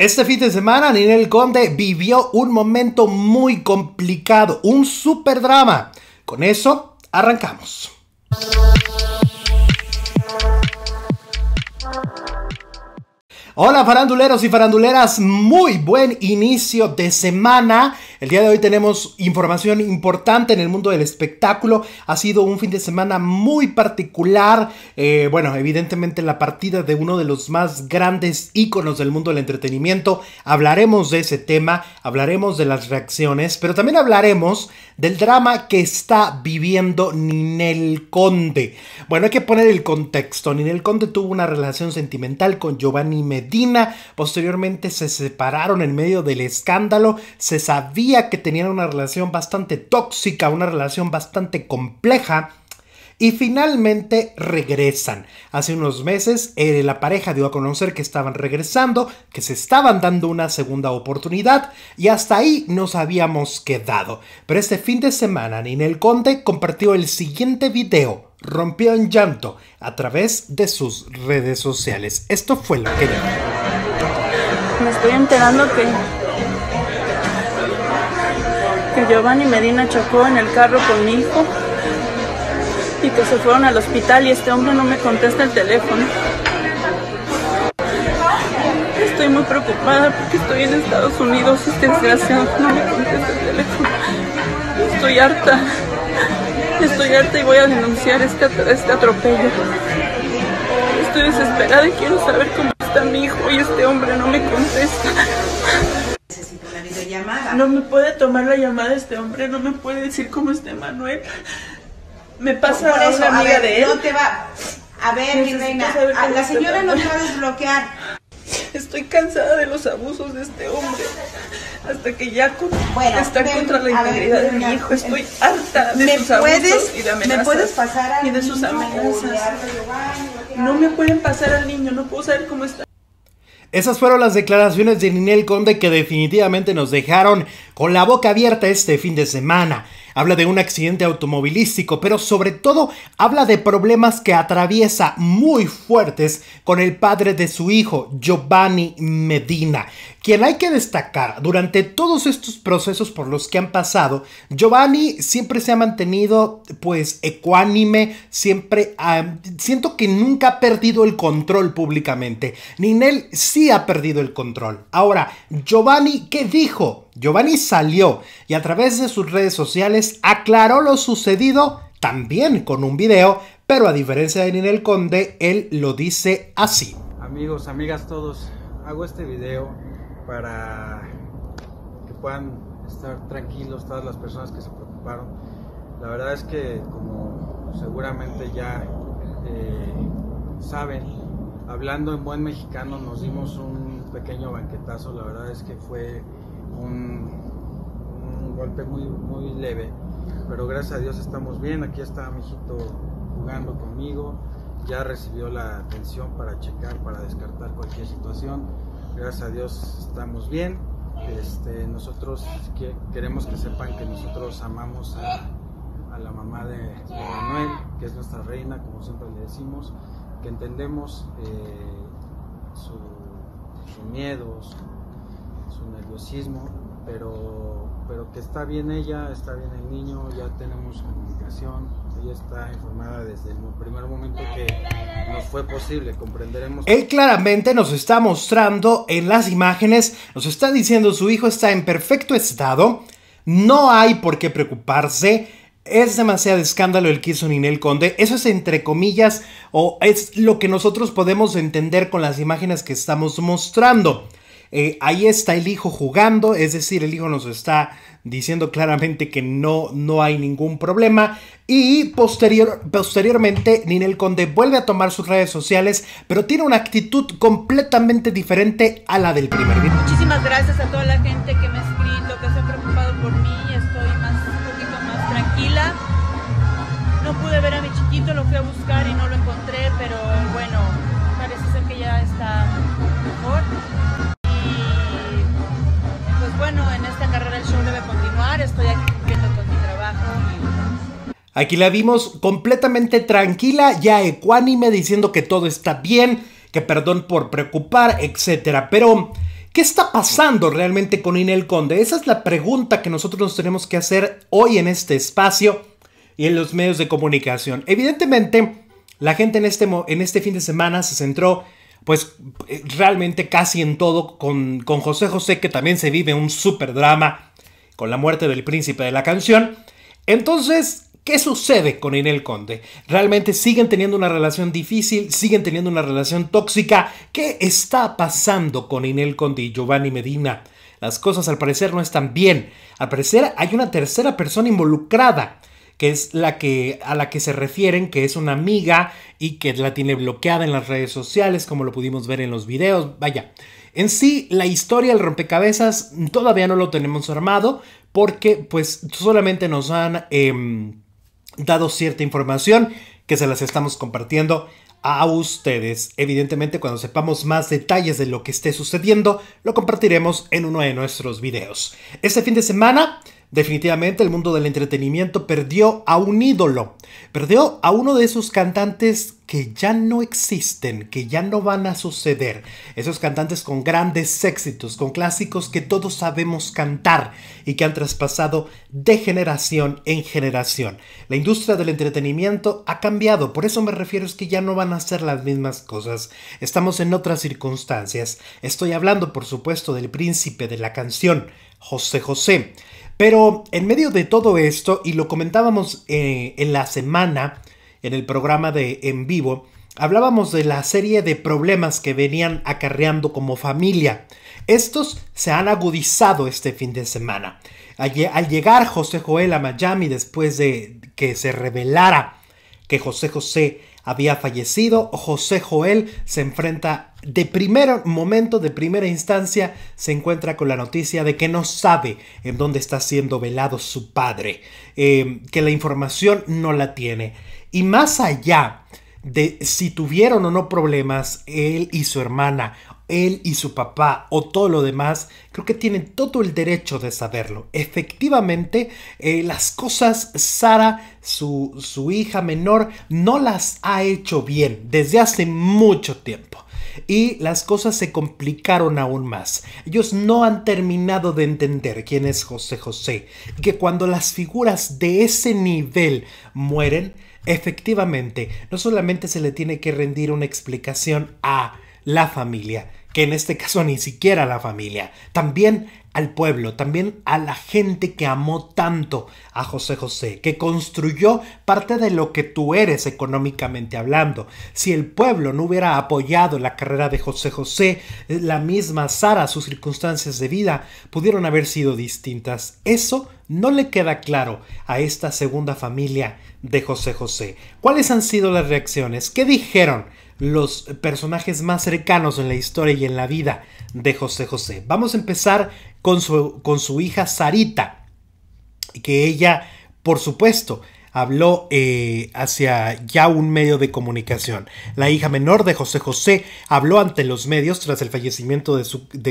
Este fin de semana, Ninel Conde vivió un momento muy complicado, un super drama. Con eso, arrancamos. Hola faranduleros y faranduleras, muy buen inicio de semana el día de hoy tenemos información importante en el mundo del espectáculo. Ha sido un fin de semana muy particular. Eh, bueno, evidentemente la partida de uno de los más grandes íconos del mundo del entretenimiento. Hablaremos de ese tema, hablaremos de las reacciones, pero también hablaremos del drama que está viviendo Ninel Conde. Bueno, hay que poner el contexto. Ninel Conde tuvo una relación sentimental con Giovanni Medina. Posteriormente se separaron en medio del escándalo. Se sabía que tenían una relación bastante tóxica, una relación bastante compleja. Y finalmente regresan. Hace unos meses eh, la pareja dio a conocer que estaban regresando, que se estaban dando una segunda oportunidad y hasta ahí nos habíamos quedado. Pero este fin de semana Ninel Conde compartió el siguiente video, rompió en llanto, a través de sus redes sociales. Esto fue lo que... Me estoy enterando que que Giovanni Medina chocó en el carro con mi hijo y que se fueron al hospital y este hombre no me contesta el teléfono. Estoy muy preocupada porque estoy en Estados Unidos, Esta desgraciado, no me contesta el teléfono. Estoy harta, estoy harta y voy a denunciar este, este atropello. Estoy desesperada y quiero saber cómo está mi hijo y este hombre no me contesta. No me puede tomar la llamada este hombre, no me puede decir cómo está Manuel. Me pasa por, amiga de él. No te va. A ver, mi reina, a la señora no te va a desbloquear. Estoy cansada de los abusos de este hombre. Hasta que ya está contra la integridad de mi hijo. Estoy em, harta de sus puedes, y ¿Me puedes pasar al y de sus amenazas. No me pueden pasar al niño, no puedo saber cómo está. Esas fueron las declaraciones de Ninel Conde que definitivamente nos dejaron con la boca abierta este fin de semana habla de un accidente automovilístico, pero sobre todo habla de problemas que atraviesa muy fuertes con el padre de su hijo, Giovanni Medina, quien hay que destacar, durante todos estos procesos por los que han pasado, Giovanni siempre se ha mantenido pues ecuánime, siempre siento que nunca ha perdido el control públicamente. Ninel sí ha perdido el control. Ahora, Giovanni, ¿qué dijo? Giovanni salió y a través de sus redes sociales aclaró lo sucedido también con un video, pero a diferencia de Ninel Conde, él lo dice así. Amigos, amigas todos, hago este video para que puedan estar tranquilos todas las personas que se preocuparon. La verdad es que como seguramente ya eh, saben, hablando en buen mexicano nos dimos un pequeño banquetazo, la verdad es que fue un, golpe muy, muy leve. Pero gracias a Dios estamos bien. Aquí está mi hijito jugando conmigo. Ya recibió la atención para checar, para descartar cualquier situación. Gracias a Dios estamos bien. Este, nosotros queremos que sepan que nosotros amamos a, la mamá de, Manuel, que es nuestra reina, como siempre le decimos, que entendemos sus eh, miedos su su nerviosismo, pero, pero que está bien ella, está bien el niño, ya tenemos comunicación, ella está informada desde el primer momento que nos fue posible, comprenderemos. Él claramente nos está mostrando en las imágenes, nos está diciendo su hijo está en perfecto estado, no hay por qué preocuparse. Es demasiado escándalo el que hizo Ninel Conde. Eso es entre comillas o es lo que nosotros podemos entender con las imágenes que estamos mostrando. Eh, ahí está el hijo jugando, es decir, el hijo nos está diciendo claramente que no, no hay ningún problema. Y posterior, posteriormente, Ninel Conde vuelve a tomar sus redes sociales, pero tiene una actitud completamente diferente a la del primer video. Muchísimas gracias a toda la gente que me ha escrito, que se ha preocupado por mí, estoy un poquito más tranquila. No pude ver a mi chiquito, lo fui a buscar y no lo encontré, pero bueno, parece ser que ya está mejor en esta carrera el show debe continuar, estoy aquí con mi trabajo. Aquí la vimos completamente tranquila, ya ecuánime, diciendo que todo está bien, que perdón por preocupar, etc. Pero, ¿qué está pasando realmente con Inel Conde? Esa es la pregunta que nosotros nos tenemos que hacer hoy en este espacio y en los medios de comunicación. Evidentemente, la gente en este, en este fin de semana se centró pues eh, realmente casi en todo, con, José José, que también se vive un super drama con la muerte del príncipe de la canción. Entonces, ¿qué sucede con Inel Conde? Realmente siguen teniendo una relación difícil, siguen teniendo una relación tóxica. ¿Qué está pasando con Inel Conde y Giovanni Medina? Las cosas al parecer no están bien. Al parecer hay una tercera persona involucrada que es la que a la que se refieren, que es una amiga y que la tiene bloqueada en las redes sociales, como lo pudimos ver en los videos, vaya. En sí, la historia el rompecabezas todavía no lo tenemos armado porque pues solamente nos han em, dado cierta información que se las estamos compartiendo a ustedes. Evidentemente, cuando sepamos más detalles de lo que esté sucediendo, lo compartiremos en uno de nuestros videos. Este fin de semana Definitivamente el mundo del entretenimiento perdió a un ídolo, perdió a uno de esos cantantes que ya no existen, que ya no van a suceder, esos cantantes con grandes éxitos, con clásicos que todos sabemos cantar y que han traspasado de generación en generación. La industria del entretenimiento ha cambiado, por eso me refiero es que ya no van a ser las mismas cosas, estamos en otras circunstancias. Estoy hablando por supuesto del príncipe de la canción, José José. Pero en medio de todo esto, y lo comentábamos eh, en la semana, en el programa de En Vivo, hablábamos de la serie de problemas que venían acarreando como familia. Estos se han agudizado este fin de semana. al llegar José Joel a Miami después de que se revelara que José José había fallecido. José Joel se enfrenta de primer momento, de primera instancia, se encuentra con la noticia de que no sabe en dónde está siendo velado su padre, eh, que la información no la tiene. Y más allá de si tuvieron o no problemas él y su hermana él y su papá o todo lo demás, creo que tienen todo el derecho de saberlo. Efectivamente, eh, las cosas Sara, su, su hija menor, no las ha hecho bien desde hace mucho tiempo y las cosas se complicaron aún más. Ellos no han terminado de entender quién es José José que cuando las figuras de ese nivel mueren, efectivamente, no solamente se le tiene que rendir una explicación a la familia, en este caso ni siquiera a la familia, también al pueblo, también a la gente que amó tanto a José José, que construyó parte de lo que tú eres económicamente hablando. Si el pueblo no hubiera apoyado la carrera de José José, la misma Sara, sus circunstancias de vida pudieron haber sido distintas. Eso no le queda claro a esta segunda familia de José José. ¿Cuáles han sido las reacciones? ¿Qué dijeron los personajes más cercanos en la historia y en la vida de José José. Vamos a empezar con su, con su hija Sarita, que ella, por supuesto, habló eh, hacia ya un medio de comunicación. La hija menor de José José habló ante los medios tras el fallecimiento de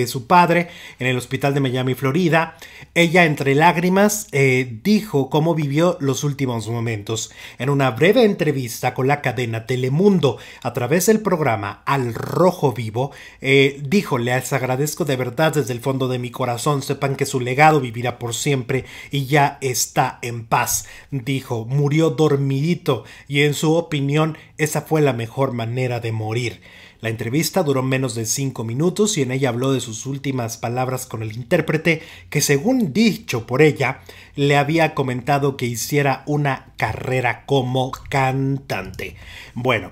su, padre en el hospital de Miami, Florida. Ella, entre lágrimas, eh, dijo cómo vivió los últimos momentos. En una breve entrevista con la cadena Telemundo a través del programa Al Rojo Vivo, eh, dijo, les agradezco de verdad desde el fondo de mi corazón, sepan que su legado vivirá por siempre y ya está en paz, dijo murió dormidito y en su opinión esa fue la mejor manera de morir. La entrevista duró menos de 5 minutos y en ella habló de sus últimas palabras con el intérprete que según dicho por ella le había comentado que hiciera una carrera como cantante. Bueno,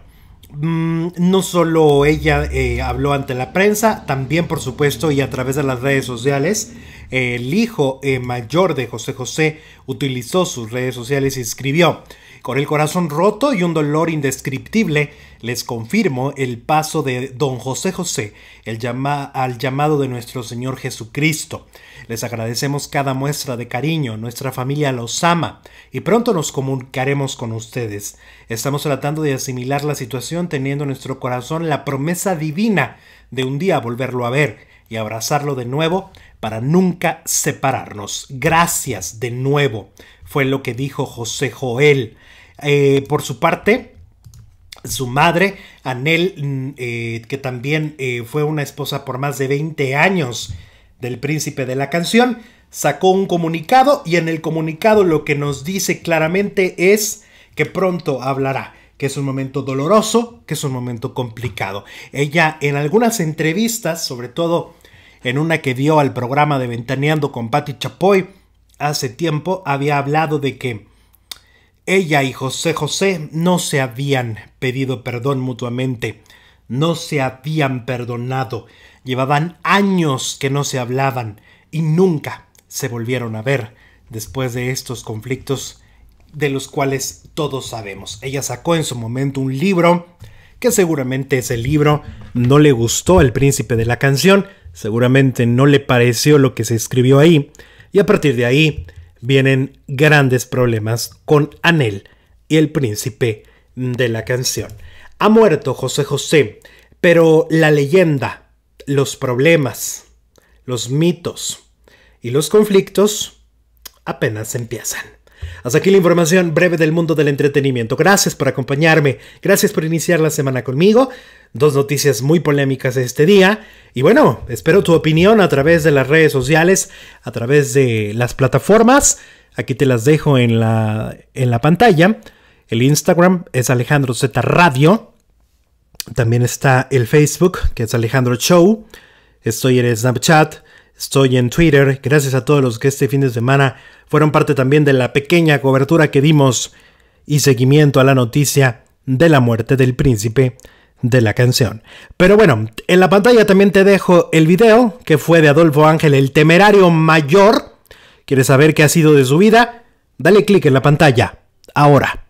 mm, no solo ella eh, habló ante la prensa, también por supuesto y a través de las redes sociales el hijo eh, mayor de José José utilizó sus redes sociales y escribió, con el corazón roto y un dolor indescriptible, les confirmo el paso de don José José el al llamado de nuestro Señor Jesucristo. Les agradecemos cada muestra de cariño, nuestra familia los ama y pronto nos comunicaremos con ustedes. Estamos tratando de asimilar la situación teniendo en nuestro corazón la promesa divina de un día volverlo a ver y abrazarlo de nuevo para nunca separarnos. Gracias de nuevo, fue lo que dijo José Joel. Eh, por su parte, su madre, Anel, mm, eh, que también eh, fue una esposa por más de 20 años del príncipe de la canción, sacó un comunicado y en el comunicado lo que nos dice claramente es que pronto hablará que es un momento doloroso, que es un momento complicado. Ella en algunas entrevistas, sobre todo en una que dio al programa de Ventaneando con Patti Chapoy hace tiempo, había hablado de que ella y José José no se habían pedido perdón mutuamente, no se habían perdonado, llevaban años que no se hablaban y nunca se volvieron a ver después de estos conflictos de los cuales todos sabemos. Ella sacó en su momento un libro, que seguramente ese libro no le gustó al príncipe de la canción, seguramente no le pareció lo que se escribió ahí, y a partir de ahí vienen grandes problemas con Anel y el príncipe de la canción. Ha muerto José José, pero la leyenda, los problemas, los mitos y los conflictos apenas empiezan. Hasta aquí la información breve del mundo del entretenimiento. Gracias por acompañarme, gracias por iniciar la semana conmigo. Dos noticias muy polémicas este día. Y bueno, espero tu opinión a través de las redes sociales, a través de las plataformas. Aquí te las dejo en la, en la pantalla. El Instagram es Alejandro Z Radio. También está el Facebook, que es Alejandro Show. Estoy en Snapchat. Estoy en Twitter, gracias a todos los que este fin de semana fueron parte también de la pequeña cobertura que dimos y seguimiento a la noticia de la muerte del príncipe de la canción. Pero bueno, en la pantalla también te dejo el video que fue de Adolfo Ángel, el temerario mayor. ¿Quieres saber qué ha sido de su vida? Dale clic en la pantalla. Ahora.